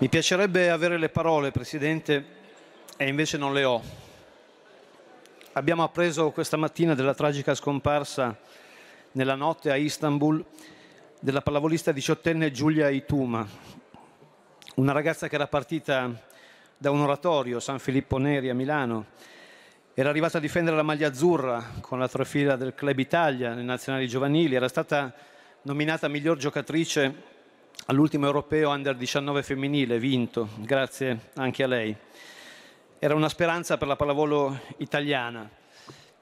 Mi piacerebbe avere le parole, Presidente, e invece non le ho. Abbiamo appreso questa mattina della tragica scomparsa nella notte a Istanbul della pallavolista diciottenne Giulia Ituma, una ragazza che era partita da un oratorio, San Filippo Neri a Milano, era arrivata a difendere la maglia azzurra con la trofila del Club Italia, nei nazionali giovanili, era stata nominata miglior giocatrice all'ultimo europeo under 19 femminile vinto, grazie anche a lei. Era una speranza per la pallavolo italiana.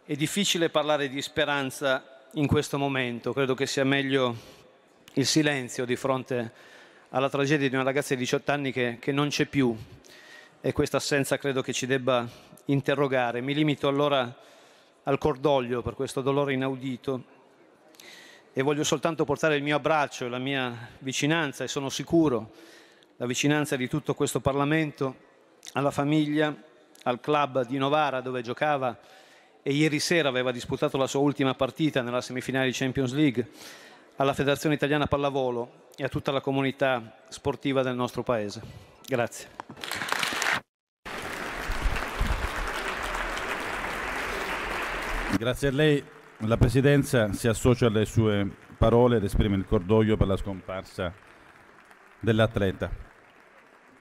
È difficile parlare di speranza in questo momento, credo che sia meglio il silenzio di fronte alla tragedia di una ragazza di 18 anni che, che non c'è più e questa assenza credo che ci debba interrogare. Mi limito allora al cordoglio per questo dolore inaudito e voglio soltanto portare il mio abbraccio, e la mia vicinanza e sono sicuro la vicinanza di tutto questo Parlamento alla famiglia, al club di Novara dove giocava e ieri sera aveva disputato la sua ultima partita nella semifinale di Champions League, alla Federazione Italiana Pallavolo e a tutta la comunità sportiva del nostro Paese. Grazie. Grazie a lei. La Presidenza si associa alle sue parole ed esprime il cordoglio per la scomparsa dell'atleta.